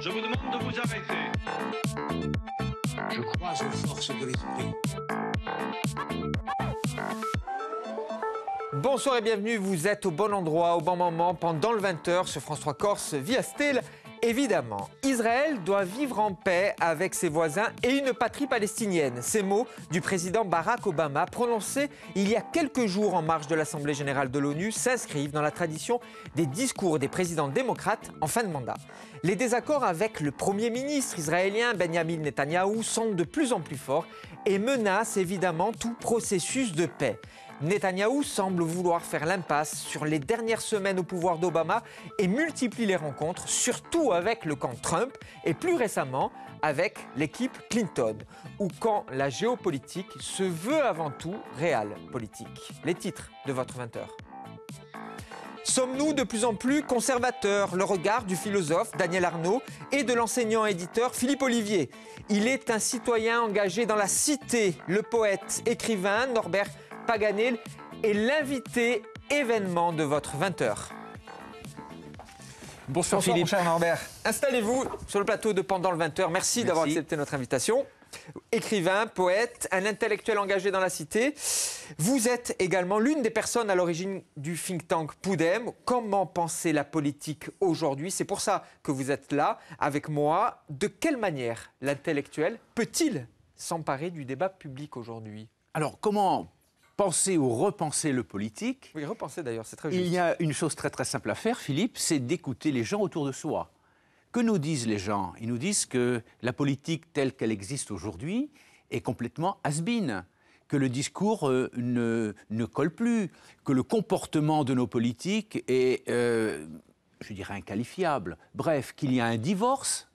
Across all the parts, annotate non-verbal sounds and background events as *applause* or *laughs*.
Je vous demande de vous arrêter. Je crois aux forces de l'esprit. Bonsoir et bienvenue, vous êtes au bon endroit, au bon moment, pendant le 20h sur France 3 Corse, via Stel. Évidemment, Israël doit vivre en paix avec ses voisins et une patrie palestinienne. Ces mots du président Barack Obama, prononcés il y a quelques jours en marge de l'Assemblée générale de l'ONU, s'inscrivent dans la tradition des discours des présidents démocrates en fin de mandat. Les désaccords avec le Premier ministre israélien Benjamin Netanyahu sont de plus en plus forts et menace évidemment tout processus de paix. Netanyahou semble vouloir faire l'impasse sur les dernières semaines au pouvoir d'Obama et multiplie les rencontres, surtout avec le camp Trump et plus récemment avec l'équipe Clinton, Ou quand la géopolitique se veut avant tout réelle politique. Les titres de votre 20h. Sommes-nous de plus en plus conservateurs Le regard du philosophe Daniel Arnaud et de l'enseignant-éditeur Philippe Olivier. Il est un citoyen engagé dans la cité. Le poète, écrivain Norbert Paganel est l'invité événement de votre 20h. Bonsoir, Philippe. Norbert. Installez-vous sur le plateau de Pendant le 20h. Merci. d'avoir accepté notre invitation écrivain, poète, un intellectuel engagé dans la cité. Vous êtes également l'une des personnes à l'origine du think tank Poudem. Comment penser la politique aujourd'hui C'est pour ça que vous êtes là avec moi. De quelle manière l'intellectuel peut-il s'emparer du débat public aujourd'hui Alors, comment penser ou repenser le politique Oui, repenser d'ailleurs, c'est très juste. Il y a une chose très très simple à faire, Philippe, c'est d'écouter les gens autour de soi. Que nous disent les gens Ils nous disent que la politique telle qu'elle existe aujourd'hui est complètement has-been, que le discours euh, ne, ne, colle plus, que le comportement de nos politiques est, euh, je dirais, inqualifiable. Bref, qu'il y a un divorce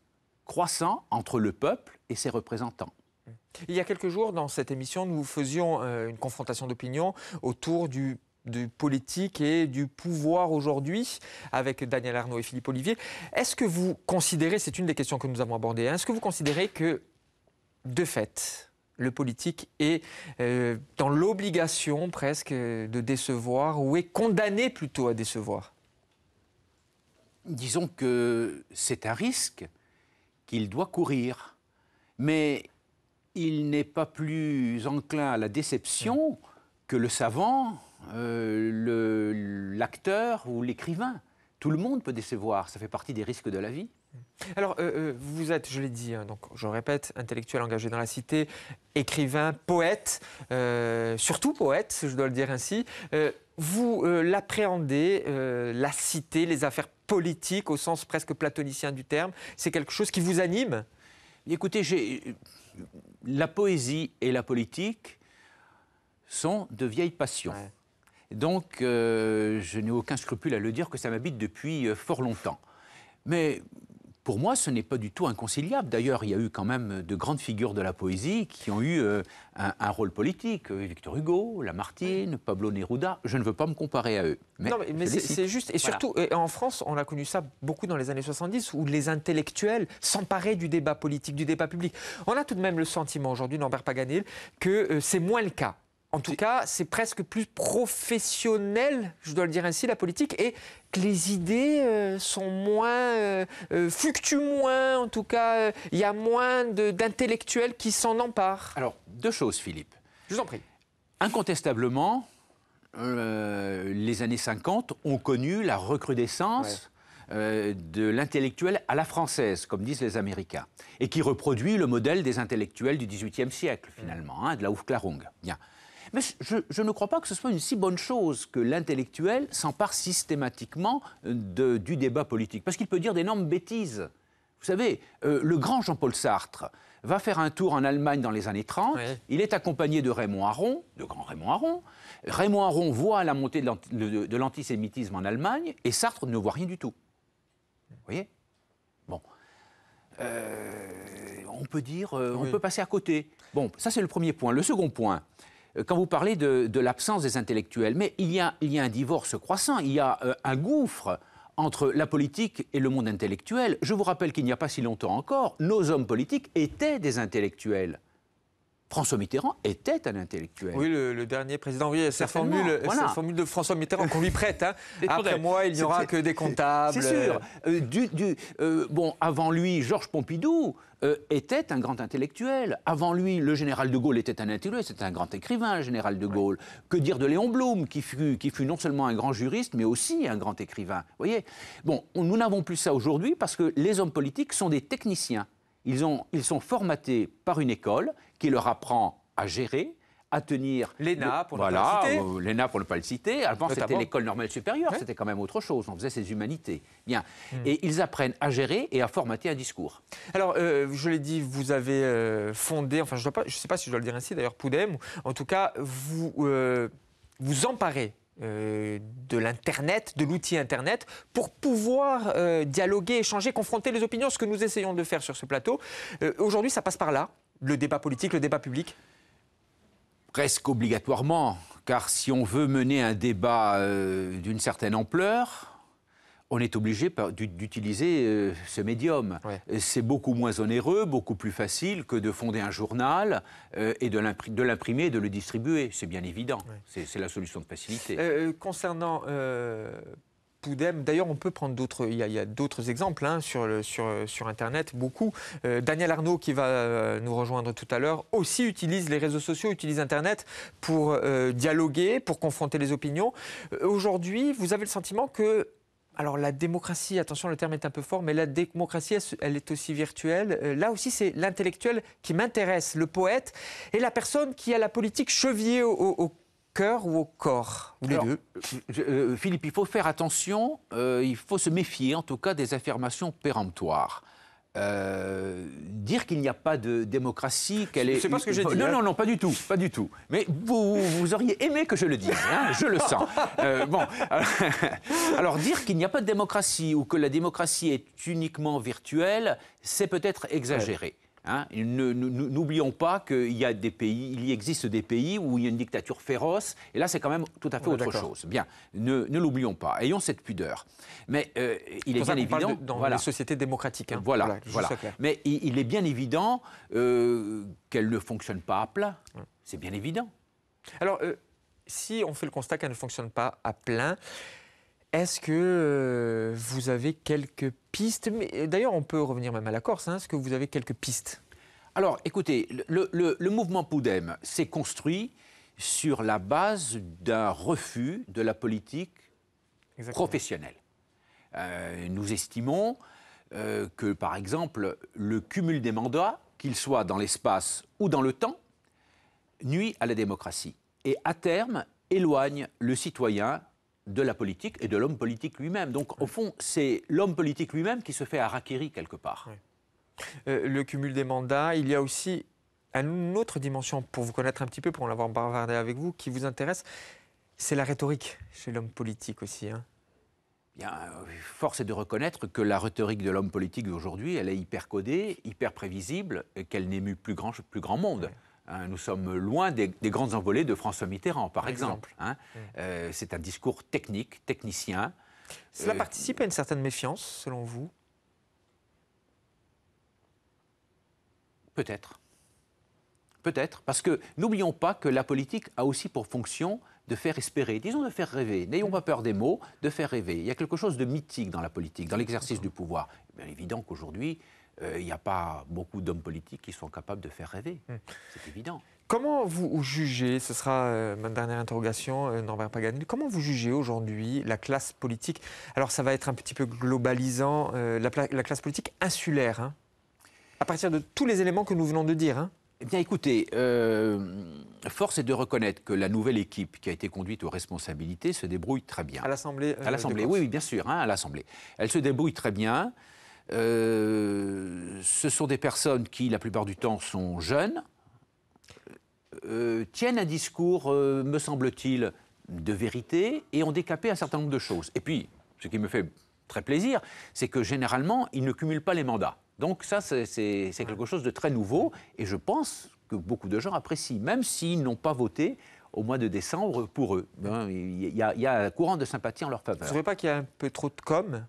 croissant entre le peuple et ses représentants. Il y a quelques jours, dans cette émission, nous faisions euh, une confrontation d'opinion autour du du politique et du pouvoir aujourd'hui avec Daniel Arnaud et Philippe Olivier. Est-ce que vous considérez, c'est une des questions que nous avons abordées, hein, est-ce que vous considérez que, de fait, le politique est euh, dans l'obligation presque de décevoir ou est condamné plutôt à décevoir Disons que c'est un risque qu'il doit courir, mais il n'est pas plus enclin à la déception que le savant euh, l'acteur ou l'écrivain. Tout le monde peut décevoir, ça fait partie des risques de la vie. Alors, euh, euh, vous êtes, je l'ai dit, hein, donc je répète, intellectuel engagé dans la cité, écrivain, poète, surtout poète, je dois le dire ainsi. vous l'appréhendez, la cité, les affaires politiques au sens presque platonicien du terme, c'est quelque chose qui vous anime Écoutez, la poésie et la politique sont de vieilles passions. Donc, euh, je n'ai aucun scrupule à le dire que ça m'habite depuis euh, fort longtemps. Mais pour moi, ce n'est pas du tout inconciliable. D'ailleurs, il y a eu quand même de grandes figures de la poésie qui ont eu euh, un, rôle politique. Victor Hugo, Lamartine, Pablo Neruda. Je ne veux pas me comparer à eux. Mais, mais, c'est juste. Et surtout, en France, on a connu ça beaucoup dans les années 70, où les intellectuels s'emparaient du débat politique, du débat public. On a tout de même le sentiment aujourd'hui, Norbert Paganel, que c'est moins le cas. En tout cas, c'est presque plus professionnel, je dois le dire ainsi, la politique, et que les idées euh, sont moins, euh, euh moins, en tout cas, euh, il y a moins d'intellectuels qui s'en emparent. Alors, deux choses, Philippe. Je vous en prie. Incontestablement, les années 50 ont connu la recrudescence. de l'intellectuel à la française, comme disent les Américains, et qui reproduit le modèle des intellectuels du XVIIIe siècle, finalement, hein, de la Aufklärung. Bien. Mais je, ne crois pas que ce soit une si bonne chose que l'intellectuel s'empare systématiquement euh, du débat politique, parce qu'il peut dire d'énormes bêtises. Vous savez, euh, le grand Jean-Paul Sartre va faire un tour en Allemagne dans les années 30. Il est accompagné de Raymond Aron, de grand Raymond Aron. Raymond Aron voit la montée de l'antisémitisme en Allemagne et Sartre ne voit rien du tout. Vous voyez Bon. Euh, on peut dire, on peut passer à côté. Bon, ça c'est le premier point. Le second point, euh, quand vous parlez de, l'absence des intellectuels, mais il y, a, un divorce croissant, il y a euh, un gouffre entre la politique et le monde intellectuel. Je vous rappelle qu'il n'y a pas si longtemps encore, nos hommes politiques étaient des intellectuels. François Mitterrand était un intellectuel. Oui, le, dernier président. Oui, cette formule, formule de François Mitterrand qu'on lui prête. Hein. Après moi, il n'y aura que des comptables. C'est sûr. Euh. Euh, euh, bon, avant lui, Georges Pompidou. était un grand intellectuel. Avant lui, le général de Gaulle était un intellectuel, c'était un grand écrivain, le général de Gaulle. Que dire de Léon Blum, qui fut, non seulement un grand juriste, mais aussi un grand écrivain. Vous voyez Bon, nous n'avons plus ça aujourd'hui parce que les hommes politiques sont des techniciens. ils sont formatés par une école qui leur apprend à gérer, à tenir. L'ENA, pour, voilà, euh, L'ENA, pour ne pas le citer. Avant, c'était l'école normale supérieure, c'était quand même autre chose. On faisait ces humanités. Bien. Hmm. Et ils apprennent à gérer et à formater un discours. Alors, euh, je l'ai dit, vous avez euh, fondé, enfin, je ne sais pas si je dois le dire ainsi d'ailleurs, Poudem, en tout cas, vous vous emparez de l'Internet, de l'outil Internet, pour pouvoir dialoguer, échanger, confronter les opinions, ce que nous essayons de faire sur ce plateau. Aujourd'hui, ça passe par là le débat politique, le débat public Presque obligatoirement, car si on veut mener un débat euh, d'une certaine ampleur, on est obligé d'utiliser euh, ce médium. Euh, c'est beaucoup moins onéreux, beaucoup plus facile que de fonder un journal et de l'imprimer et de le distribuer. C'est bien évident. C'est la solution de facilité. concernant Poudem. D'ailleurs, on peut prendre d'autres. Il y a, d'autres exemples hein, sur, sur, sur, Internet, beaucoup. Euh, Daniel Arnaud, qui va euh, nous rejoindre tout à l'heure, aussi utilise les réseaux sociaux, utilise Internet pour euh, dialoguer, pour confronter les opinions. Aujourd'hui, vous avez le sentiment que. Alors la démocratie, attention le terme est un peu fort, mais la démocratie, elle, est aussi virtuelle. là aussi, c'est l'intellectuel qui m'intéresse, le poète et la personne qui a la politique chevillée au, au cœur ou au corps les deux euh, Philippe, il faut faire attention, euh, il faut se méfier en tout cas des affirmations péremptoires. Euh, dire qu'il n'y a pas de démocratie, qu'elle est. C'est pas ce que j'ai dit. Hein. Non, non, non, pas du tout, pas du tout. Mais vous, vous auriez aimé que je le dise, hein, je le sens. *laughs* bon, alors dire qu'il n'y a pas de démocratie ou que la démocratie est uniquement virtuelle, c'est peut-être exagéré. Hein, n'oublions pas qu'il y a des pays, il y existe des pays où il y a une dictature féroce, et là c'est quand même tout à fait autre chose. Bien, ne, l'oublions pas, ayons cette pudeur. Mais euh, il est, bien évident dans voilà. les sociétés démocratiques. Hein. Voilà, voilà. Mais il, est bien évident euh, qu'elle ne fonctionne pas à plat. C'est bien évident. Alors, euh, si on fait le constat qu'elle ne fonctionne pas à plein, est-ce que euh, vous avez quelques pistes euh, D'ailleurs, on peut revenir même à la Corse. Hein. Est-ce que vous avez quelques pistes Alors, écoutez, le, mouvement Poudem s'est construit sur la base d'un refus de la politique professionnelle. Euh, nous estimons que, par exemple, le cumul des mandats, qu'ils soient dans l'espace ou dans le temps, nuit à la démocratie et, à terme, éloigne le citoyen de la politique et de l'homme politique lui-même. Donc, au fond, c'est l'homme politique lui-même qui se fait à harakiri quelque part. Euh, le cumul des mandats, il y a aussi une autre dimension, pour vous connaître un petit peu, pour en avoir bavardé avec vous, qui vous intéresse, c'est la rhétorique chez l'homme politique aussi. Hein. Euh, force est de reconnaître que la rhétorique de l'homme politique d'aujourd'hui, elle est hyper codée, hyper prévisible, qu'elle n'émue plus grand, plus grand monde. Hein, nous sommes loin des, grandes envolées de François Mitterrand, par exemple. Hein. Mm. Euh, c'est un discours technique, technicien. Cela euh, participe à une certaine méfiance, selon vous Peut-être. Peut-être, parce que n'oublions pas que la politique a aussi pour fonction de faire espérer, disons de faire rêver. N'ayons mm. pas peur des mots, de faire rêver. Il y a quelque chose de mythique dans la politique, dans l'exercice du pouvoir. Bien évident qu'aujourd'hui, euh, il n'y a pas beaucoup d'hommes politiques qui sont capables de faire rêver. Hmm. C'est évident. Comment vous jugez, ce sera euh, ma dernière interrogation, euh, Norbert Paganel, comment vous jugez aujourd'hui la classe politique Alors ça va être un petit peu globalisant, la, classe politique insulaire, hein, à partir de tous les éléments que nous venons de dire. Hein. Eh bien écoutez, force est de reconnaître que la nouvelle équipe qui a été conduite aux responsabilités se débrouille très bien. À l'Assemblée À l'Assemblée, oui, bien sûr, hein, à l'Assemblée. Elle se débrouille très bien. Euh, ce sont des personnes qui, la plupart du temps, sont jeunes, euh, tiennent un discours, euh, me semble-t-il, de vérité et ont décapé un certain nombre de choses. Et puis, ce qui me fait très plaisir, c'est que généralement, ils ne cumulent pas les mandats. Donc ça, c'est quelque chose de très nouveau et je pense que beaucoup de gens apprécient, même s'ils n'ont pas voté au mois de décembre pour eux. Ben, il y, a, un courant de sympathie en leur faveur. Vous ne trouvez pas qu'il y a un peu trop de com'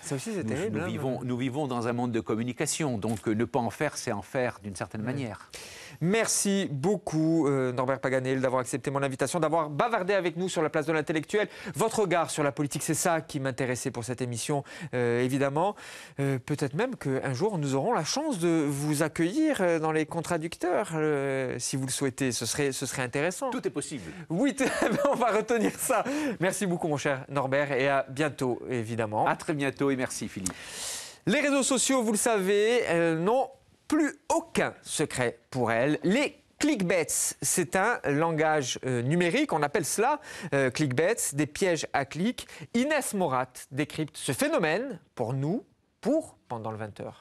Ça aussi, Nous, hein. vivons, nous vivons dans un monde de communication, donc euh, ne pas en faire, c'est en faire d'une certaine manière. Merci beaucoup, euh, Norbert Paganel, d'avoir accepté mon invitation, d'avoir bavardé avec nous sur la place de l'intellectuel. Votre regard sur la politique, c'est ça qui m'intéressait pour cette émission, euh, évidemment. Peut-être même qu'un jour, nous aurons la chance de vous accueillir dans les contradicteurs si vous le souhaitez. Ce serait, ce serait intéressant. Tout est possible. Oui, *laughs* on va retenir ça. Merci beaucoup, mon cher Norbert, et à bientôt, évidemment. À très bientôt. Oui, merci Philippe. Les réseaux sociaux, vous le savez, euh, n'ont plus aucun secret pour elles. Les clickbets, c'est un langage euh, numérique, on appelle cela euh, clickbets, des pièges à clics. Inès Morat décrypte ce phénomène pour nous, pour pendant le 20h.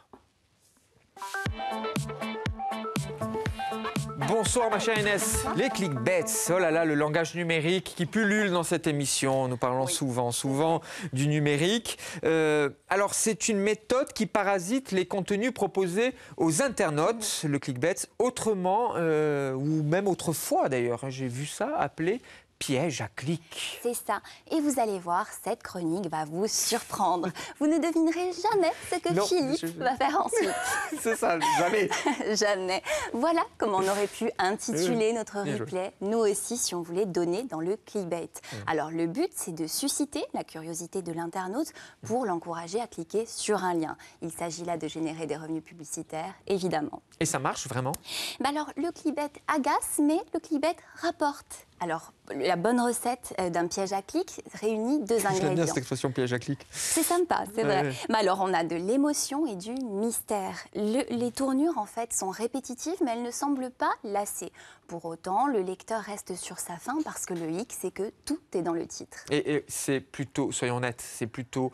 Bonsoir ma chère Inès. Les clickbets, oh là là, le langage numérique qui pullule dans cette émission. Nous parlons souvent, souvent du numérique. Euh, alors c'est une méthode qui parasite les contenus proposés aux internautes, le clickbait, autrement euh, ou même autrefois d'ailleurs. J'ai vu ça appelé piège à clic, C'est ça. Et vous allez voir, cette chronique va vous surprendre. vous ne devinerez jamais ce que Philippe va faire ensuite. *laughs* C'est ça, jamais. *laughs* jamais. Voilà comment on aurait pu intituler notre replay, nous aussi, si on voulait donner dans le clickbait. Alors, le but, c'est de susciter la curiosité de l'internaute pour mm. l'encourager à cliquer sur un lien. Il s'agit là de générer des revenus publicitaires, évidemment. Et ça marche vraiment bah Alors, le clickbait agace, mais le clickbait rapporte. Alors, la bonne recette euh, d'un piège à clic réunit deux ingrédients. J'aime bien cette expression piège à C'est sympa, c'est vrai. Mais alors, on a de l'émotion et du mystère. les tournures, en fait, sont répétitives, mais elles ne semblent pas lassées. Pour autant, le lecteur reste sur sa faim parce que le hic, c'est que tout est dans le titre. Et, et c'est plutôt, soyons honnêtes, c'est plutôt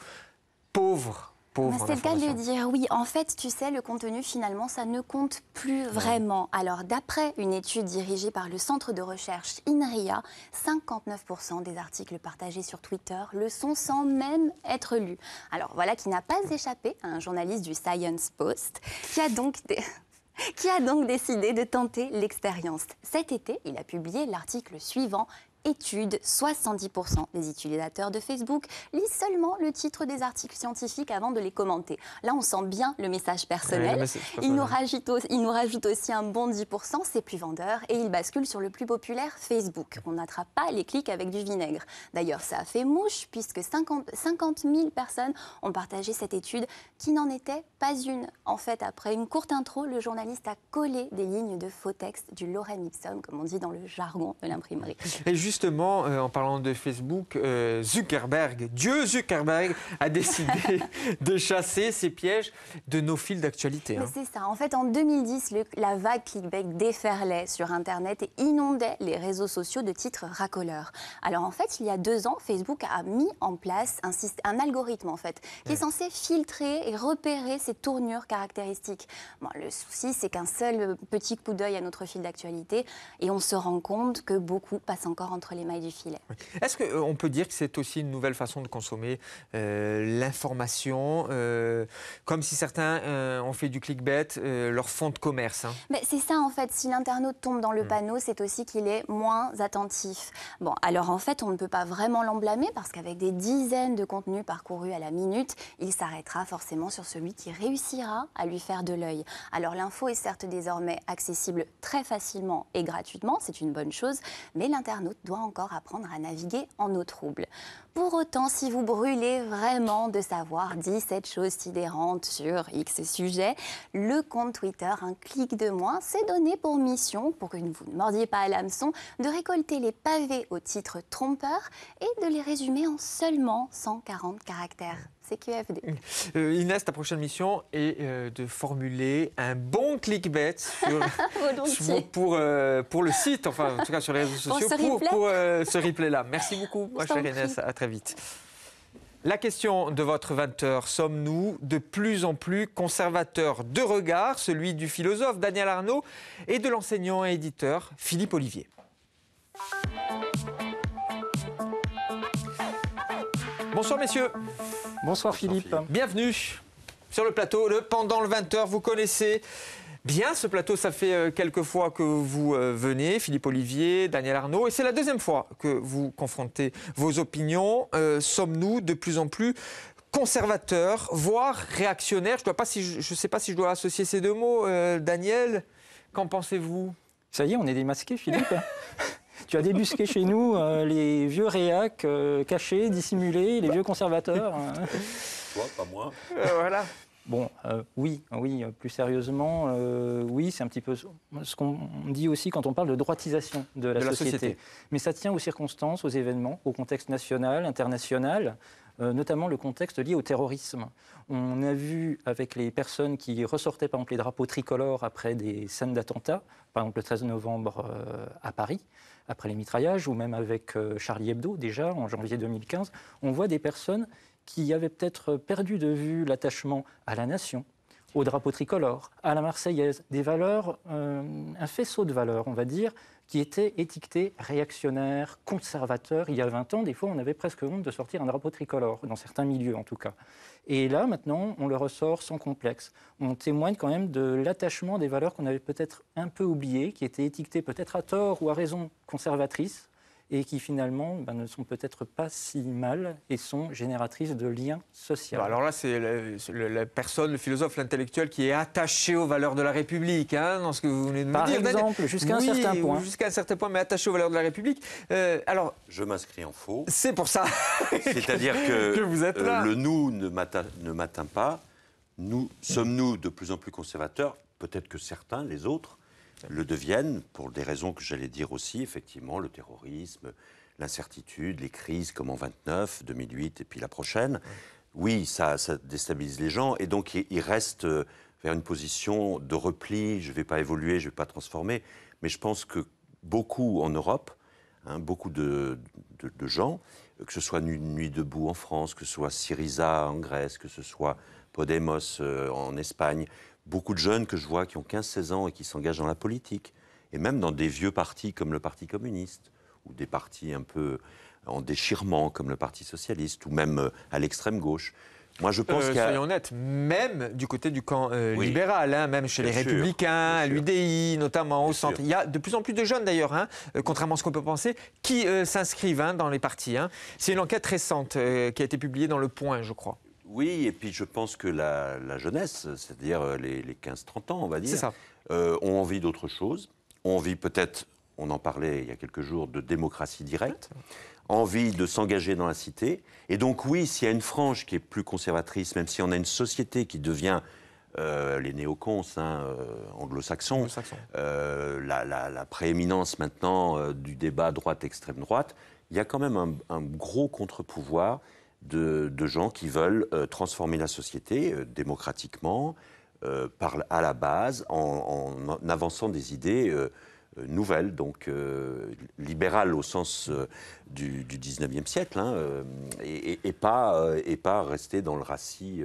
pauvre c'est le cas de dire, oui. En fait, tu sais, le contenu, finalement, ça ne compte plus vraiment. Alors, d'après une étude dirigée par le centre de recherche INRIA, 59% des articles partagés sur Twitter le sont sans même être lus. Alors, voilà qui n'a pas échappé à un journaliste du Science Post, qui a donc... *laughs* qui a donc décidé de tenter l'expérience. Cet été, il a publié l'article suivant étude, 70% des utilisateurs de Facebook lisent seulement le titre des articles scientifiques avant de les commenter. Là, on sent bien le message personnel. Il, nous rajoute aussi, il nous rajoute aussi un bon 10%, c'est plus vendeur, et il bascule sur le plus populaire, Facebook. On n'attrape pas les clics avec du vinaigre. D'ailleurs, ça a fait mouche, puisque 50, 000 personnes ont partagé cette étude, qui n'en était pas une. En fait, après une courte intro, le journaliste a collé des lignes de faux texte du lorem ipsum, comme on dit dans le jargon de l'imprimerie justement, euh, en parlant de Facebook, euh, Zuckerberg, Dieu Zuckerberg, a décidé *laughs* de chasser ces pièges de nos fils d'actualité. Hein. C'est ça. En fait, en 2010, la vague clickbait déferlait sur Internet et inondait les réseaux sociaux de titres racoleurs. Alors en fait, il y a deux ans, Facebook a mis en place un, algorithme en fait, qui est censé filtrer et repérer ces tournures caractéristiques. le souci, c'est qu'un seul euh, petit coup d'œil à notre fil d'actualité et on se rend compte que beaucoup passent encore en entre les mailles du filet. Est-ce qu'on euh, peut dire que c'est aussi une nouvelle façon de consommer euh, l'information, euh, comme si certains ont fait du clickbait leur fond de commerce hein Mais c'est ça en fait. Si l'internaute tombe dans le hmm. panneau, c'est aussi qu'il est moins attentif. Bon, alors en fait, on ne peut pas vraiment l'emblâmer parce qu'avec des dizaines de contenus parcourus à la minute, il s'arrêtera forcément sur celui qui réussira à lui faire de l'œil. Alors l'info est certes désormais accessible très facilement et gratuitement, c'est une bonne chose, mais l'internaute doit encore apprendre à naviguer en eau trouble. Pour autant, si vous brûlez vraiment de savoir 17 choses sidérantes sur X sujet, le compte Twitter Un clic de moins s'est donné pour mission, pour que vous ne mordiez pas à l'hameçon, de récolter les pavés au titre trompeur et de les résumer en seulement 140 caractères. CQFD. Euh, Inès, ta prochaine mission est euh, de formuler un bon clickbait *laughs* pour, euh, pour le site, enfin en tout cas sur les réseaux *laughs* sociaux, pour, ce replay-là. Merci beaucoup, ma chère Inès. À très vite. La question de votre 20h, sommes-nous de plus en plus conservateurs de regard, celui du philosophe Daniel Arnaud et de l'enseignant et éditeur Philippe Olivier Bonsoir messieurs Bonsoir, Philippe. Bienvenue sur le plateau, le pendant le 20h, vous connaissez. Bien, ce plateau, ça fait euh, quelques fois que vous euh, venez, Philippe Olivier, Daniel Arnaud, et c'est la deuxième fois que vous confrontez vos opinions. Euh, sommes-nous de plus en plus conservateurs, voire réactionnaires Je ne sais pas si je dois associer ces deux mots. Daniel, qu'en pensez-vous Ça y est, on est démasqué, Philippe. *laughs* Tu as débusqué chez nous euh, les vieux réacs euh, cachés, dissimulés, les vieux conservateurs. Euh. Toi, pas moi. voilà. Bon, oui, oui, plus sérieusement, oui, c'est un petit peu ce qu'on dit aussi quand on parle de droitisation de, la, la, société. Mais ça tient aux circonstances, aux événements, au contexte national, international. Euh, notamment le contexte lié au terrorisme. On a vu avec les personnes qui ressortaient par exemple les drapeaux tricolores après des scènes d'attentats, par exemple le 13 novembre euh, à Paris, après les mitraillages, ou même avec euh, Charlie Hebdo déjà en janvier 2015, on voit des personnes qui avaient peut-être perdu de vue l'attachement à la nation, au drapeau tricolore, à la Marseillaise, des valeurs, euh, un faisceau de valeurs, on va dire, qui étaient étiqueté réactionnaires, conservateurs. Il y a 20 ans, des fois, on avait presque honte de sortir un drapeau tricolore, dans certains milieux en tout cas. Et là, maintenant, on le ressort sans complexe. On témoigne quand même de l'attachement des valeurs qu'on avait peut-être un peu oubliées, qui étaient étiquetées peut-être à tort ou à raison conservatrices, et qui finalement ben, ne sont peut-être pas si mal et sont génératrices de liens sociaux. alors là, c'est la, personne, le philosophe, l'intellectuel qui est attaché aux valeurs de la République, hein, dans ce que vous venez de me dire. Par exemple, jusqu'à un certain point. Jusqu'à un certain point, mais attaché aux valeurs de la République. Euh, alors, Je m'inscris en faux. C'est pour ça. *laughs* C'est-à-dire *laughs* que, vous êtes euh, là. le nous ne m'atteint pas. Nous sommes-nous de plus en plus conservateurs Peut-être que certains, les autres, le deviennent pour des raisons que j'allais dire aussi, effectivement, le terrorisme, l'incertitude, les crises comme en 29, 2008 et puis la prochaine. Oui, ça, déstabilise les gens et donc il reste euh, vers une position de repli, je ne vais pas évoluer, je ne vais pas transformer. Mais je pense que beaucoup en Europe, hein, beaucoup de, de, gens, euh, que ce soit Nuit debout en France, que ce soit Syriza en Grèce, que ce soit Podemos euh, en Espagne, beaucoup de jeunes que je vois qui ont 15-16 ans et qui s'engagent dans la politique, et même dans des vieux partis comme le Parti communiste, ou des partis un peu en déchirement comme le Parti socialiste, ou même euh, à l'extrême gauche. Moi, je pense euh, Soyons honnêtes, même du côté du camp euh, libéral, hein, même chez les Républicains, à l'UDI notamment, au centre. Il y a de plus en plus de jeunes d'ailleurs, hein, euh, contrairement à ce qu'on peut penser, qui s'inscrivent hein, dans les partis. Hein. C'est une enquête récente qui a été publiée dans Le Point, je crois. Oui, et puis je pense que la, jeunesse, c'est-à-dire euh, les, 15-30 ans, on va dire, euh, ont envie d'autre chose, ont envie peut-être, on en parlait il y a quelques jours, de démocratie directe, envie de s'engager dans la cité. Et donc oui, s'il y a une frange qui est plus conservatrice, même si on a une société qui devient euh, les néocons hein, anglo-saxons, la, prééminence maintenant du débat droite-extrême droite, il y a quand même un, un gros contre-pouvoir de, gens qui veulent euh, transformer la société euh, démocratiquement, euh, par, à la base, en, avançant des idées nouvelles, donc libérales au sens du, du, 19e siècle, hein, et, pas, et pas rester dans le racis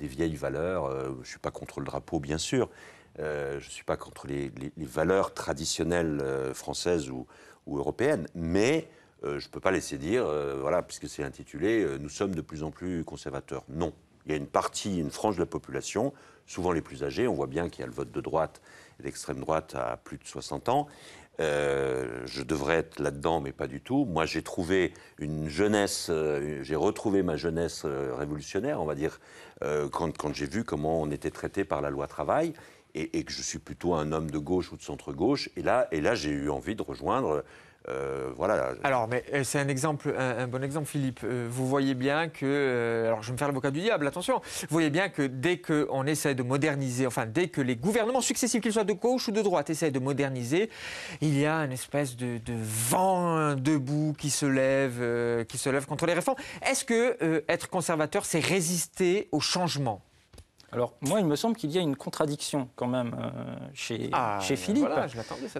des vieilles valeurs. je ne suis pas contre le drapeau, bien sûr. je ne suis pas contre les, valeurs traditionnelles françaises ou, ou européennes. Mais euh, je ne peux pas laisser dire, euh, voilà, puisque c'est intitulé, euh, nous sommes de plus en plus conservateurs. Non. Il y a une partie, une frange de la population, souvent les plus âgés, on voit bien qu'il y a le vote de droite et d'extrême droite à plus de 60 ans. je devrais être là-dedans, mais pas du tout. Moi, j'ai trouvé une jeunesse, j'ai retrouvé ma jeunesse révolutionnaire, on va dire, quand, j'ai vu comment on était traité par la loi travail. Et, et, que je suis plutôt un homme de gauche ou de centre-gauche. Et là, et là j'ai eu envie de rejoindre euh, voilà. Alors, mais euh, c'est un exemple, un, bon exemple, Philippe. Euh, vous voyez bien que, alors je vais me faire l'avocat du diable, attention. Vous voyez bien que dès qu'on essaie de moderniser, enfin dès que les gouvernements successifs, qu'ils soient de gauche ou de droite, essaient de moderniser, il y a une espèce de, vent debout qui se lève, qui se lève contre les réformes. Est-ce que être conservateur, c'est résister au changement alors, moi, il me semble qu'il y a une contradiction quand même euh, chez, ah, chez ben Philippe.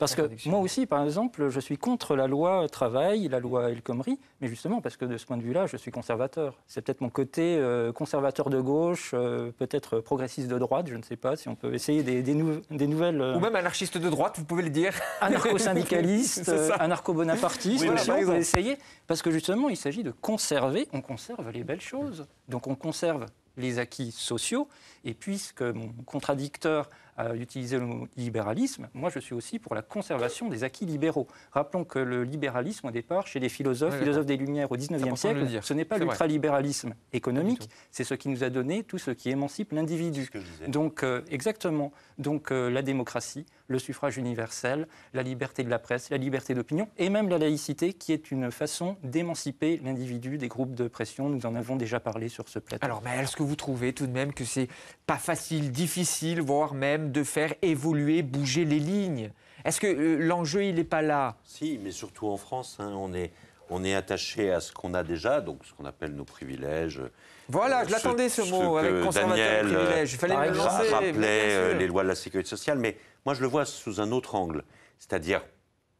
parce que moi aussi, par exemple, je suis contre la loi travail, la loi El Khomri, mais justement parce que de ce point de vue-là, je suis conservateur. C'est peut-être mon côté euh, conservateur de gauche, euh, peut-être progressiste de droite, je ne sais pas si on peut essayer des, nouvelles. Ou même anarchiste de droite, vous pouvez le dire. *laughs* Anarcho-syndicaliste, anarcho-bonapartiste, on peut essayer. Parce que justement, il s'agit de conserver, on conserve les belles choses. Donc on conserve les acquis sociaux. Et puisque mon contradicteur à utiliser le mot libéralisme, moi je suis aussi pour la conservation des acquis libéraux. Rappelons que le libéralisme, au départ, chez les philosophes, philosophes des Lumières au XIXe siècle, ce n'est pas l'ultralibéralisme économique, c'est ce qui nous a donné tout ce qui émancipe l'individu. Donc, euh, exactement. Donc, euh, la démocratie, le suffrage universel, la liberté de la presse, la liberté d'opinion et même la laïcité qui est une façon d'émanciper l'individu des groupes de pression. Nous en avons déjà parlé sur ce plateau. Alors, est-ce que vous trouvez tout de même que c'est pas facile, difficile, voire même de faire évoluer, bouger les lignes. Est-ce que euh, l'enjeu, il n'est pas là Si, mais surtout en France, hein, on est on est attaché à ce qu'on a déjà, donc ce qu'on appelle nos privilèges. Voilà, euh, je l'attendais ce, mot avec conservateur Daniel, euh, privilège, Il fallait me lancer. rappelait les lois de la sécurité sociale, mais moi je le vois sous un autre angle, c'est-à-dire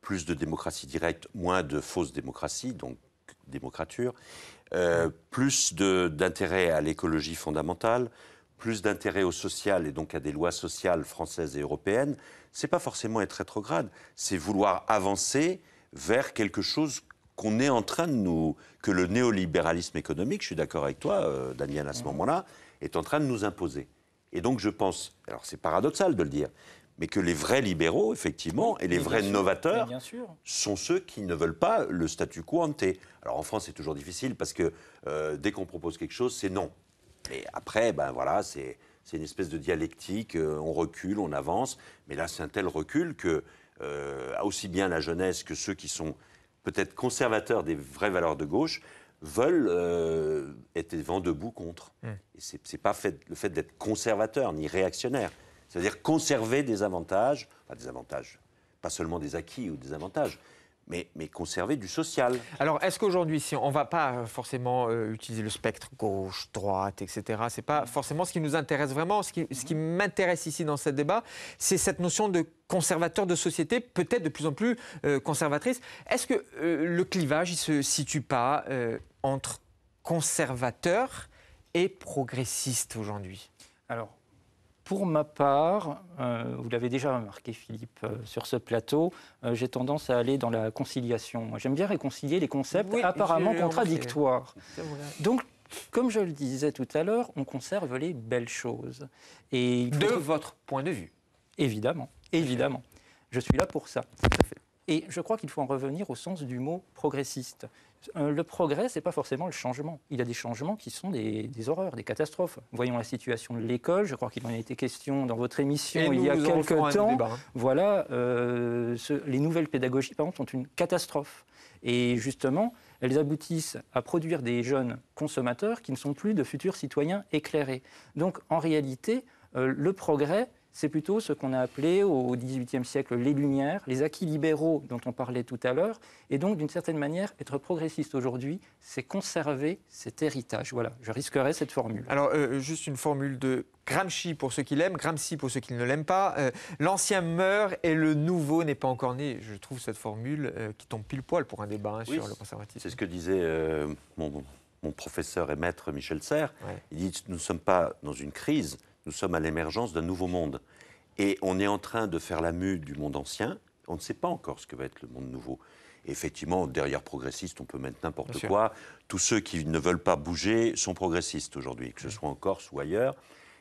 plus de démocratie directe, moins de fausse démocratie, donc démocrature, euh, plus d'intérêt à l'écologie fondamentale, plus d'intérêt au social et donc à des lois sociales françaises et européennes, ce n'est pas forcément être rétrograde, c'est vouloir avancer vers quelque chose qu'on est en train de nous, que le néolibéralisme économique, je suis d'accord avec toi, euh, Daniel, à ce mmh. moment-là, est en train de nous imposer. Et donc je pense, alors c'est paradoxal de le dire, mais que les vrais libéraux, effectivement, et les vrais novateurs sont ceux qui ne veulent pas le statu quo ante. Alors en France, c'est toujours difficile parce que euh, dès qu'on propose quelque chose, c'est non. Et après, ben voilà, c'est une espèce de dialectique, euh, on recule, on avance, mais là c'est un tel recul que euh, aussi bien la jeunesse que ceux qui sont peut-être conservateurs des vraies valeurs de gauche veulent euh, être vent debout contre. Ce mmh. Et pas le fait d'être conservateur ni réactionnaire, c'est-à-dire conserver des avantages, des avantages, pas seulement des acquis ou des avantages, mais, conserver du social. Alors, est-ce qu'aujourd'hui, si on ne va pas euh, forcément euh, utiliser le spectre gauche, droite, etc., ce n'est pas forcément ce qui nous intéresse vraiment. Ce qui, m'intéresse ici dans ce débat, c'est cette notion de conservateur de société, peut-être de plus en plus euh, conservatrice. Est-ce que le clivage ne se situe pas entre conservateur et progressiste aujourd'hui Alors, pour ma part, euh, vous l'avez déjà remarqué, Philippe, euh, sur ce plateau, euh, j'ai tendance à aller dans la conciliation. j'aime bien réconcilier les concepts apparemment contradictoires. Donc, comme je le disais tout à l'heure, on conserve les belles choses. Et de votre point de vue. Évidemment, évidemment. Je suis là pour ça. Et je crois qu'il faut en revenir au sens du mot progressiste. Euh, le progrès, n'est pas forcément le changement. Il y a des changements qui sont des, horreurs, des catastrophes. Voyons la situation de l'école. Je crois qu'il en a été question dans votre émission il y a quelques temps. Hein. Voilà, euh, les nouvelles pédagogies, par exemple, sont une catastrophe. Et justement, elles aboutissent à produire des jeunes consommateurs qui ne sont plus de futurs citoyens éclairés. Donc, en réalité, euh, le progrès, c'est plutôt ce qu'on a appelé au XVIIIe siècle les Lumières, les acquis libéraux dont on parlait tout à l'heure. Et donc, d'une certaine manière, être progressiste aujourd'hui, c'est conserver cet héritage. Voilà, je risquerais cette formule. Alors, euh, juste une formule de Gramsci pour ceux qui l'aiment, Gramsci pour ceux qui ne l'aiment pas. Euh, l'ancien meurt et le nouveau n'est pas encore né. Je trouve cette formule euh, qui tombe pile poil pour un débat hein, sur le conservatisme. C'est ce que disait mon, professeur et maître Michel Serres. Il dit Nous ne sommes pas dans une crise nous sommes à l'émergence d'un nouveau monde. Et on est en train de faire la mue du monde ancien. On ne sait pas encore ce que va être le monde nouveau. Effectivement, derrière progressiste, on peut mettre n'importe quoi. Tous ceux qui ne veulent pas bouger sont progressistes aujourd'hui, que ce soit en Corse ou ailleurs.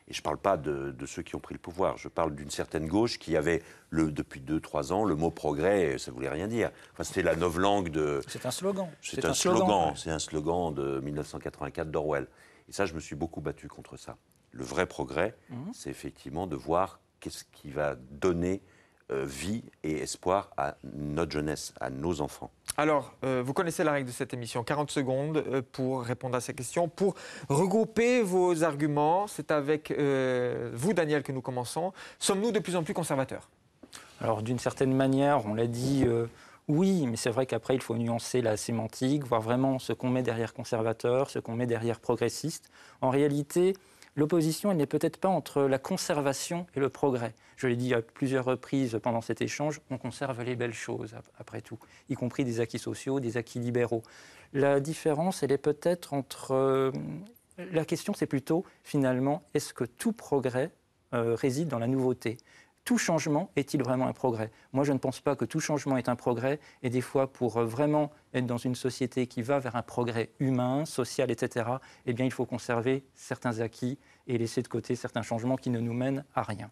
Et je ne parle pas de, ceux qui ont pris le pouvoir. Je parle d'une certaine gauche qui avait, le, depuis 2-3 ans, le mot progrès, ça ne voulait rien dire. Enfin, c'était la novlangue de. C'est un slogan. C'est un, slogan. slogan. C'est un slogan de 1984 d'Orwell. Et ça, je me suis beaucoup battu contre ça le vrai progrès, mhm. c'est effectivement de voir qu'est-ce qui va donner euh, vie et espoir à notre jeunesse, à nos enfants. Alors, euh, vous connaissez la règle de cette émission, 40 secondes euh, pour répondre à ces questions. Pour regrouper vos arguments, c'est avec vous, Daniel, que nous commençons. Sommes-nous de plus en plus conservateurs Alors, d'une certaine manière, on l'a dit, oui, mais c'est vrai qu'après, il faut nuancer la sémantique, voir vraiment ce qu'on met derrière conservateur, ce qu'on met derrière progressiste. En réalité, L'opposition, elle n'est peut-être pas entre la conservation et le progrès. Je l'ai dit à plusieurs reprises pendant cet échange, on conserve les belles choses, après tout, y compris des acquis sociaux, des acquis libéraux. La différence, elle est peut-être entre... Euh, la question, c'est plutôt, finalement, est-ce que tout progrès euh, réside dans la nouveauté tout changement est-il vraiment un progrès Moi, je ne pense pas que tout changement est un progrès. Et des fois, pour euh, vraiment être dans une société qui va vers un progrès humain, social, etc., eh bien, il faut conserver certains acquis et laisser de côté certains changements qui ne nous mènent à rien.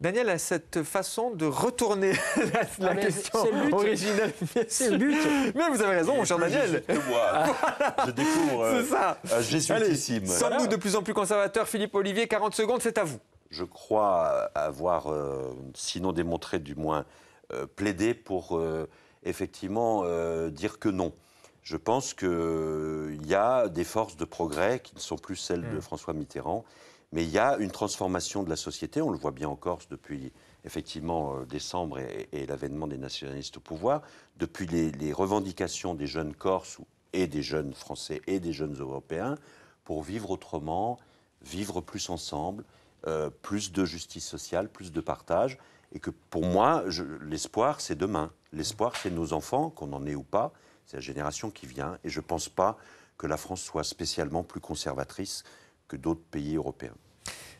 Daniel a cette façon de retourner *laughs* la, ah, question originale. C'est le but. Mais vous avez raison, mon cher Daniel. Moi. *laughs* Je découvre. Euh, c'est ça. Euh, Allez, Sommes-nous de plus en plus conservateurs Philippe Olivier, 40 secondes, c'est à vous je crois avoir, euh, sinon démontré, du moins euh, plaidé pour euh, effectivement dire que non. Je pense qu'il y a des forces de progrès qui ne sont plus celles de mm. François Mitterrand, mais il y a une transformation de la société. On le voit bien en Corse depuis effectivement décembre et, l'avènement des nationalistes au pouvoir, depuis les revendications des jeunes Corses et des jeunes Français et des jeunes Européens pour vivre autrement, vivre plus ensemble, euh, plus de justice sociale, plus de partage. Et que pour moi, l'espoir, c'est demain. L'espoir, c'est nos enfants, qu'on en ait ou pas. C'est la génération qui vient. Et je ne pense pas que la France soit spécialement plus conservatrice que d'autres pays européens.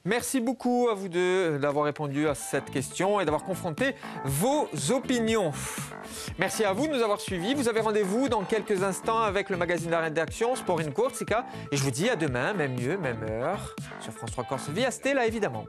Merci beaucoup à vous deux d'avoir répondu à cette question et d'avoir confronté vos opinions. Merci à vous de nous avoir suivis. Vous avez rendez-vous dans quelques instants avec le magazine de la rédaction Sport in Courtica. Et je vous dis à demain, même lieu, même heure, sur France 3 Corse Via Stella, évidemment.